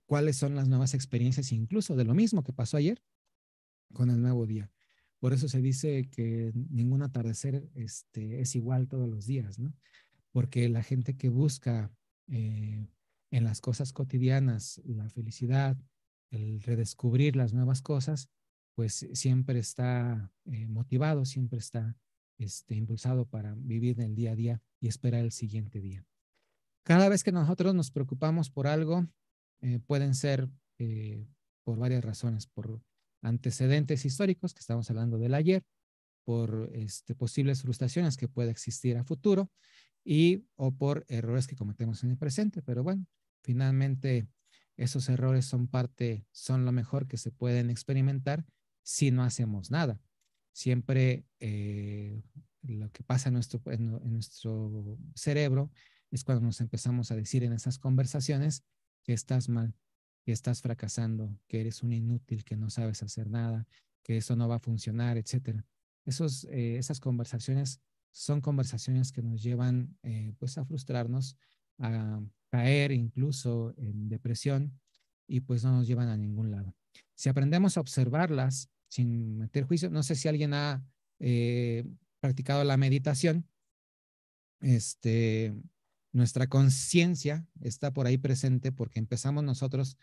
cuáles son las nuevas experiencias, incluso de lo mismo que pasó ayer con el nuevo día. Por eso se dice que ningún atardecer este, es igual todos los días, ¿no? Porque la gente que busca eh, en las cosas cotidianas la felicidad, el redescubrir las nuevas cosas, pues siempre está eh, motivado, siempre está este, impulsado para vivir el día a día y esperar el siguiente día. Cada vez que nosotros nos preocupamos por algo, eh, pueden ser eh, por varias razones, por antecedentes históricos, que estamos hablando del ayer, por este, posibles frustraciones que puede existir a futuro y o por errores que cometemos en el presente. Pero bueno, finalmente esos errores son parte, son lo mejor que se pueden experimentar si no hacemos nada. Siempre eh, lo que pasa en nuestro, en nuestro cerebro es cuando nos empezamos a decir en esas conversaciones, que estás mal, que estás fracasando, que eres un inútil, que no sabes hacer nada, que eso no va a funcionar, etc. Esos, eh, esas conversaciones son conversaciones que nos llevan eh, pues a frustrarnos, a caer incluso en depresión y pues no nos llevan a ningún lado. Si aprendemos a observarlas sin meter juicio, no sé si alguien ha eh, practicado la meditación, este, nuestra conciencia está por ahí presente porque empezamos nosotros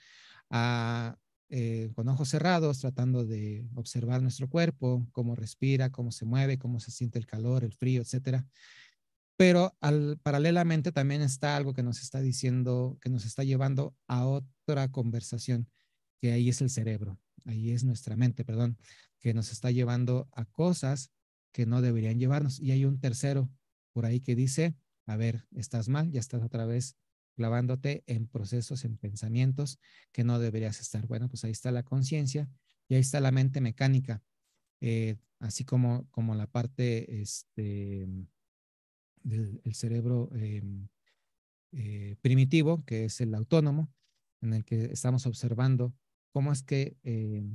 a, eh, con ojos cerrados, tratando de observar nuestro cuerpo, cómo respira, cómo se mueve, cómo se siente el calor, el frío, etcétera. Pero al, paralelamente también está algo que nos está diciendo, que nos está llevando a otra conversación, que ahí es el cerebro, ahí es nuestra mente, perdón, que nos está llevando a cosas que no deberían llevarnos. Y hay un tercero por ahí que dice, a ver, estás mal, ya estás otra vez clavándote en procesos, en pensamientos que no deberías estar. Bueno, pues ahí está la conciencia y ahí está la mente mecánica, eh, así como, como la parte este, del cerebro eh, eh, primitivo, que es el autónomo, en el que estamos observando cómo es que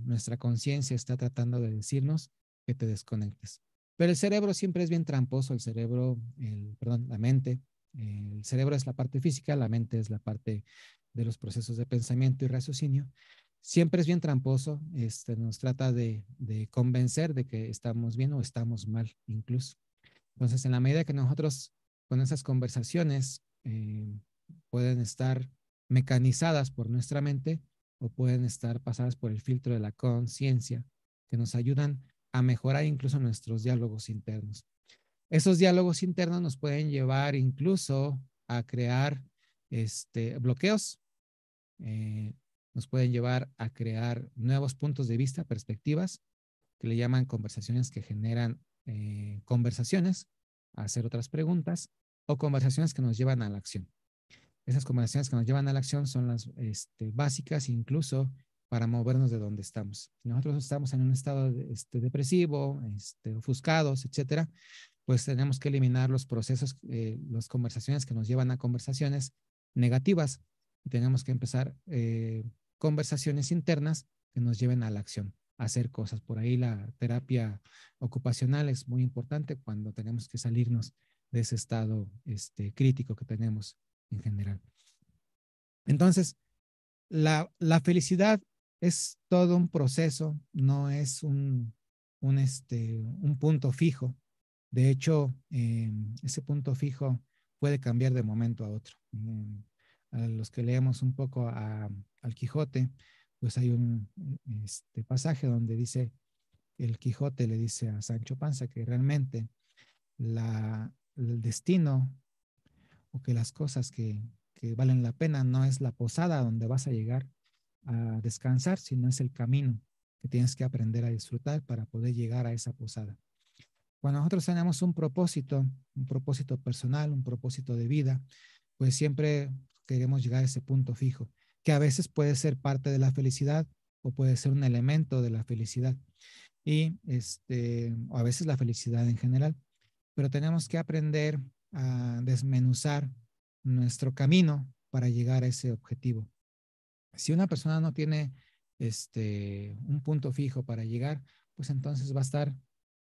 nuestra conciencia está tratando de decirnos que te desconectes. Pero el cerebro siempre es bien tramposo, el cerebro, el, perdón, la mente. El cerebro es la parte física, la mente es la parte de los procesos de pensamiento y raciocinio. Siempre es bien tramposo, este, nos trata de, de convencer de que estamos bien o estamos mal incluso. Entonces, en la medida que nosotros con esas conversaciones eh, pueden estar mecanizadas por nuestra mente o pueden estar pasadas por el filtro de la conciencia, que nos ayudan a mejorar incluso nuestros diálogos internos. Esos diálogos internos nos pueden llevar incluso a crear este, bloqueos, eh, nos pueden llevar a crear nuevos puntos de vista, perspectivas, que le llaman conversaciones que generan eh, conversaciones, hacer otras preguntas, o conversaciones que nos llevan a la acción. Esas conversaciones que nos llevan a la acción son las este, básicas, incluso para movernos de donde estamos. Si nosotros estamos en un estado este, depresivo, este, ofuscados, etcétera, pues tenemos que eliminar los procesos, eh, las conversaciones que nos llevan a conversaciones negativas y tenemos que empezar eh, conversaciones internas que nos lleven a la acción, a hacer cosas. Por ahí la terapia ocupacional es muy importante cuando tenemos que salirnos de ese estado este, crítico que tenemos en general. Entonces, la, la felicidad es todo un proceso, no es un, un, este, un punto fijo. De hecho, eh, ese punto fijo puede cambiar de momento a otro. Mm, a los que leemos un poco al Quijote, pues hay un este, pasaje donde dice, el Quijote le dice a Sancho Panza que realmente el destino o que las cosas que valen la pena no es la posada donde vas a llegar, a descansar, no es el camino que tienes que aprender a disfrutar para poder llegar a esa posada. Cuando nosotros tenemos un propósito, un propósito personal, un propósito de vida, pues siempre queremos llegar a ese punto fijo, que a veces puede ser parte de la felicidad o puede ser un elemento de la felicidad. Y este, o a veces la felicidad en general. Pero tenemos que aprender a desmenuzar nuestro camino para llegar a ese objetivo. Si una persona no tiene este, un punto fijo para llegar, pues entonces va a estar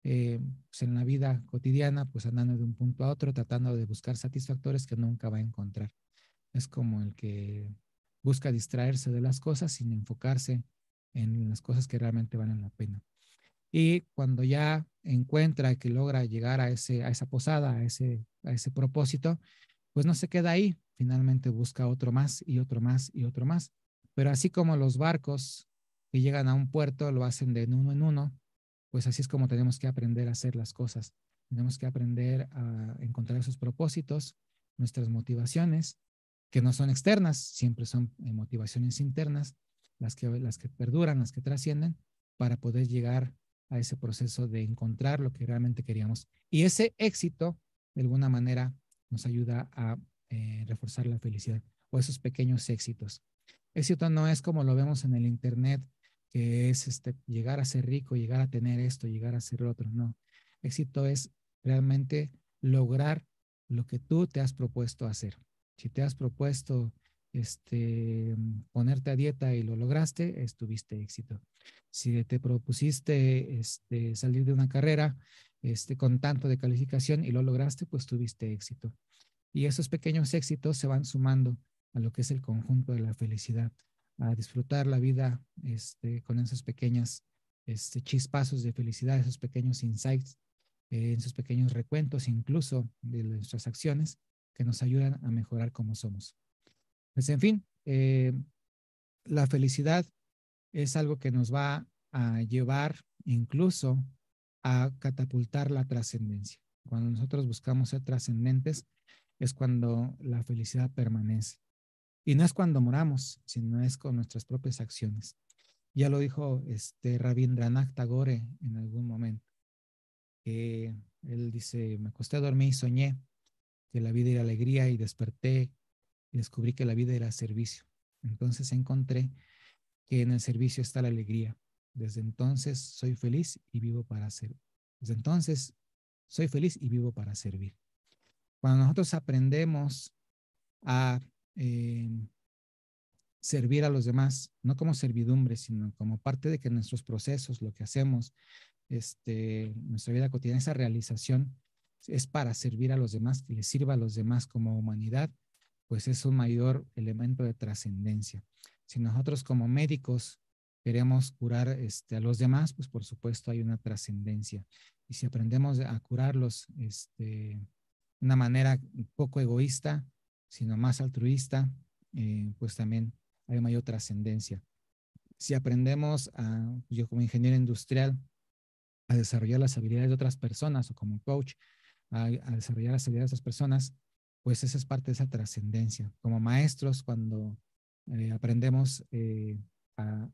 eh, pues en la vida cotidiana, pues andando de un punto a otro, tratando de buscar satisfactores que nunca va a encontrar. Es como el que busca distraerse de las cosas sin enfocarse en las cosas que realmente valen la pena. Y cuando ya encuentra que logra llegar a, ese, a esa posada, a ese, a ese propósito, pues no se queda ahí, finalmente busca otro más y otro más y otro más. Pero así como los barcos que llegan a un puerto lo hacen de uno en uno, pues así es como tenemos que aprender a hacer las cosas. Tenemos que aprender a encontrar esos propósitos, nuestras motivaciones, que no son externas, siempre son eh, motivaciones internas, las que, las que perduran, las que trascienden, para poder llegar a ese proceso de encontrar lo que realmente queríamos. Y ese éxito, de alguna manera, nos ayuda a eh, reforzar la felicidad esos pequeños éxitos. Éxito no es como lo vemos en el Internet, que es este, llegar a ser rico, llegar a tener esto, llegar a ser otro. No, éxito es realmente lograr lo que tú te has propuesto hacer. Si te has propuesto este, ponerte a dieta y lo lograste, estuviste éxito. Si te propusiste este, salir de una carrera este, con tanto de calificación y lo lograste, pues tuviste éxito. Y esos pequeños éxitos se van sumando a lo que es el conjunto de la felicidad, a disfrutar la vida este, con esos pequeños este, chispazos de felicidad, esos pequeños insights, eh, esos pequeños recuentos incluso de nuestras acciones que nos ayudan a mejorar como somos. Pues en fin, eh, la felicidad es algo que nos va a llevar incluso a catapultar la trascendencia. Cuando nosotros buscamos ser trascendentes es cuando la felicidad permanece. Y no es cuando moramos, sino es con nuestras propias acciones. Ya lo dijo este Rabindranath Tagore en algún momento. Que él dice, me acosté a dormir y soñé que la vida era alegría y desperté y descubrí que la vida era servicio. Entonces encontré que en el servicio está la alegría. Desde entonces soy feliz y vivo para servir. Desde entonces soy feliz y vivo para servir. Cuando nosotros aprendemos a eh, servir a los demás, no como servidumbre, sino como parte de que nuestros procesos, lo que hacemos, este, nuestra vida cotidiana, esa realización es para servir a los demás, que les sirva a los demás como humanidad, pues es un mayor elemento de trascendencia. Si nosotros como médicos queremos curar este, a los demás, pues por supuesto hay una trascendencia. Y si aprendemos a curarlos este, de una manera un poco egoísta, sino más altruista, eh, pues también hay mayor trascendencia. Si aprendemos, a, yo como ingeniero industrial, a desarrollar las habilidades de otras personas o como coach, a, desarrollar las habilidades de otras personas, pues esa es parte de esa trascendencia. Como maestros, cuando eh, aprendemos eh, a,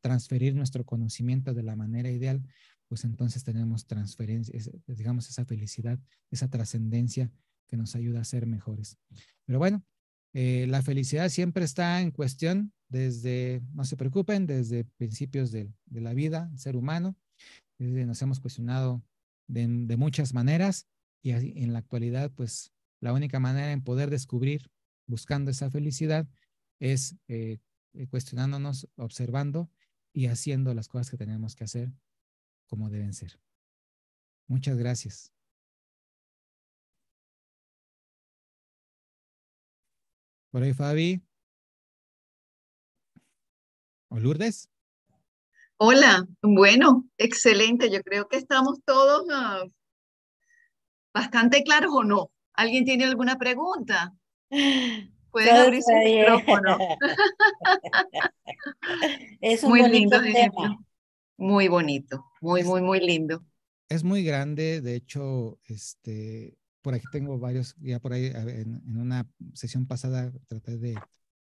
transferir nuestro conocimiento de la manera ideal, pues entonces tenemos transferencia, digamos, esa felicidad, esa trascendencia nos ayuda a ser mejores. Pero bueno, eh, la felicidad siempre está en cuestión desde, no se preocupen, desde principios de, de la vida, ser humano. Desde nos hemos cuestionado de, muchas maneras y en la actualidad, pues la única manera en poder descubrir buscando esa felicidad es eh, eh, cuestionándonos, observando y haciendo las cosas que tenemos que hacer como deben ser. Muchas gracias. Por ahí, Fabi. ¿O Lourdes? Hola, bueno, excelente. Yo creo que estamos todos ah, bastante claros o no. ¿Alguien tiene alguna pregunta? Puede abrirse el micrófono. es un muy bonito lindo tema. Muy bonito, muy, muy, muy lindo. Es muy grande, de hecho, este, por aquí tengo varios, ya por ahí en, una sesión pasada traté de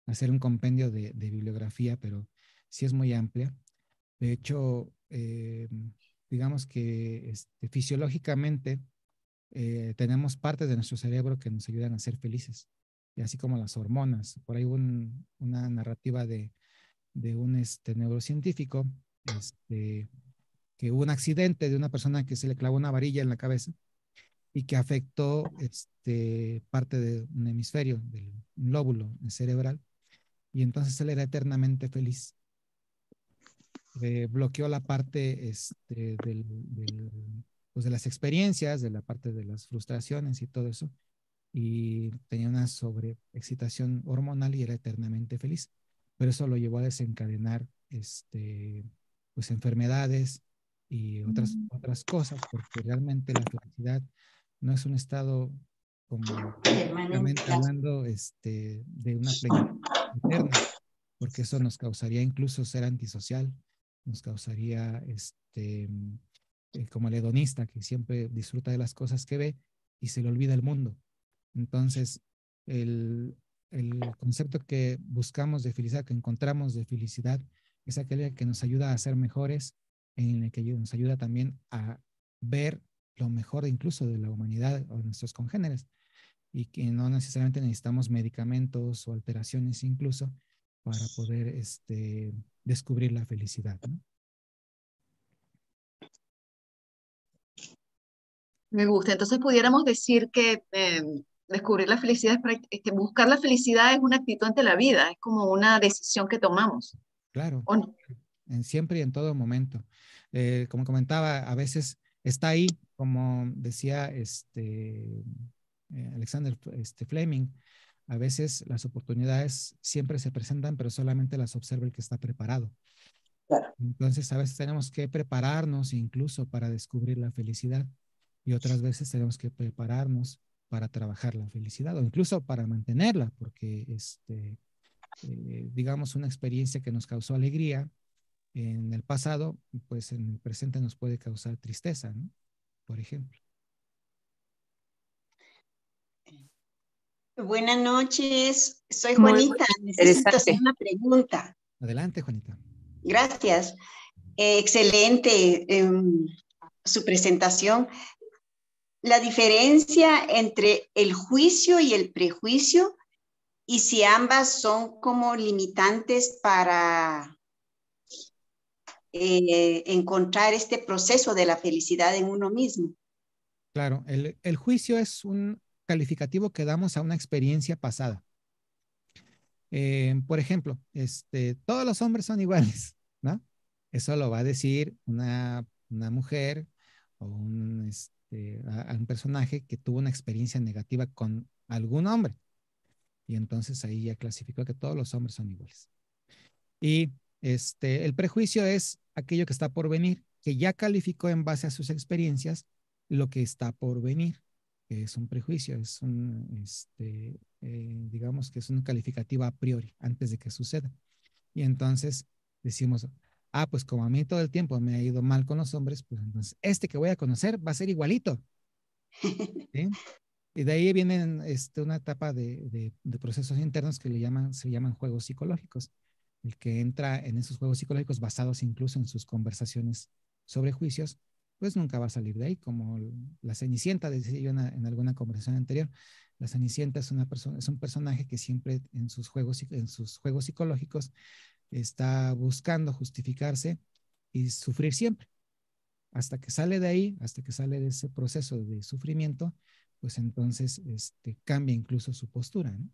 hacer un compendio de, bibliografía, pero sí es muy amplia. De hecho, eh, digamos que este, fisiológicamente eh, tenemos partes de nuestro cerebro que nos ayudan a ser felices, y así como las hormonas. Por ahí hubo una narrativa de, de un este, neurocientífico este, que hubo un accidente de una persona que se le clavó una varilla en la cabeza y que afectó este, parte de un hemisferio, del lóbulo cerebral, y entonces él era eternamente feliz. Eh, bloqueó la parte este, del, pues de las experiencias, de la parte de las frustraciones y todo eso, y tenía una sobreexcitación hormonal y era eternamente feliz. Pero eso lo llevó a desencadenar este, pues enfermedades y otras, otras cosas, porque realmente la felicidad no es un estado como hablando este, de una plenitud eterna, porque eso nos causaría incluso ser antisocial, nos causaría este, mm, eh, como el hedonista que siempre disfruta de las cosas que ve y se le olvida el mundo. Entonces, el, el concepto que buscamos de felicidad, que encontramos de felicidad, es aquella que nos ayuda a ser mejores, en el que nos ayuda también a ver lo mejor incluso de la humanidad o de nuestros congéneres y que no necesariamente necesitamos medicamentos o alteraciones incluso para poder este, descubrir la felicidad. ¿no? Me gusta. Entonces pudiéramos decir que eh, descubrir la felicidad, este, buscar la felicidad es una actitud ante la vida, es como una decisión que tomamos. Claro. en, siempre y en todo momento. Eh, como comentaba, a veces está ahí, como decía este, eh, Alexander este, Fleming, a veces las oportunidades siempre se presentan, pero solamente las observa el que está preparado. Entonces, a veces tenemos que prepararnos incluso para descubrir la felicidad y otras veces tenemos que prepararnos para trabajar la felicidad o incluso para mantenerla, porque este, eh, digamos, una experiencia que nos causó alegría en el pasado, pues en el presente nos puede causar tristeza, ¿no? Por ejemplo. Buenas noches, soy Juanita. Necesito hacer una pregunta. Adelante, Juanita. Gracias. Eh, excelente em, su presentación. La diferencia entre el juicio y el prejuicio y si ambas son como limitantes para eh, encontrar este proceso de la felicidad en uno mismo. Claro, el, juicio es un calificativo que damos a una experiencia pasada. Eh, por ejemplo, este, todos los hombres son iguales, ¿no? Eso lo va a decir una, mujer o un, este, un personaje que tuvo una experiencia negativa con algún hombre. Y entonces ahí ya clasificó que todos los hombres son iguales. Y este, el prejuicio es aquello que está por venir, que ya calificó en base a sus experiencias lo que está por venir, que es un prejuicio, es un, este, eh, digamos que es un calificativo a priori, antes de que suceda. Y entonces decimos, ah, pues como a mí todo el tiempo me ha ido mal con los hombres, pues este que voy a conocer va a ser igualito. Y de ahí vienen este, una etapa de, de, procesos internos que le llaman, se llaman juegos psicológicos el que entra en esos juegos psicológicos basados incluso en sus conversaciones sobre juicios, pues nunca va a salir de ahí, como la Cenicienta, decía yo en, alguna conversación anterior, la Cenicienta es, una persona, es un personaje que siempre en sus, juegos, en sus juegos psicológicos está buscando justificarse y sufrir siempre. Hasta que sale de ahí, hasta que sale de ese proceso de sufrimiento, pues entonces este, cambia incluso su postura. ¿no?